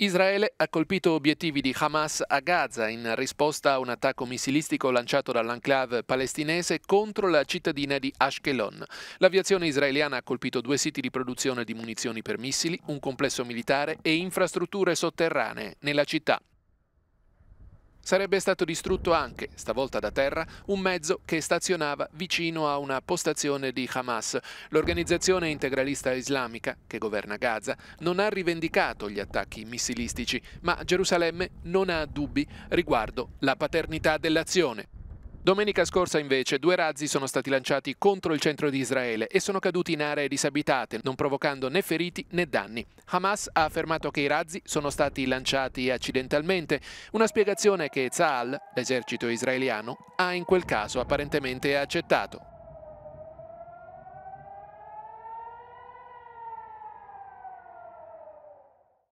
Israele ha colpito obiettivi di Hamas a Gaza in risposta a un attacco missilistico lanciato dall'enclave palestinese contro la cittadina di Ashkelon. L'aviazione israeliana ha colpito due siti di produzione di munizioni per missili, un complesso militare e infrastrutture sotterranee nella città. Sarebbe stato distrutto anche, stavolta da terra, un mezzo che stazionava vicino a una postazione di Hamas. L'organizzazione integralista islamica, che governa Gaza, non ha rivendicato gli attacchi missilistici, ma Gerusalemme non ha dubbi riguardo la paternità dell'azione. Domenica scorsa invece due razzi sono stati lanciati contro il centro di Israele e sono caduti in aree disabitate, non provocando né feriti né danni. Hamas ha affermato che i razzi sono stati lanciati accidentalmente, una spiegazione che Tzal, l'esercito israeliano, ha in quel caso apparentemente accettato.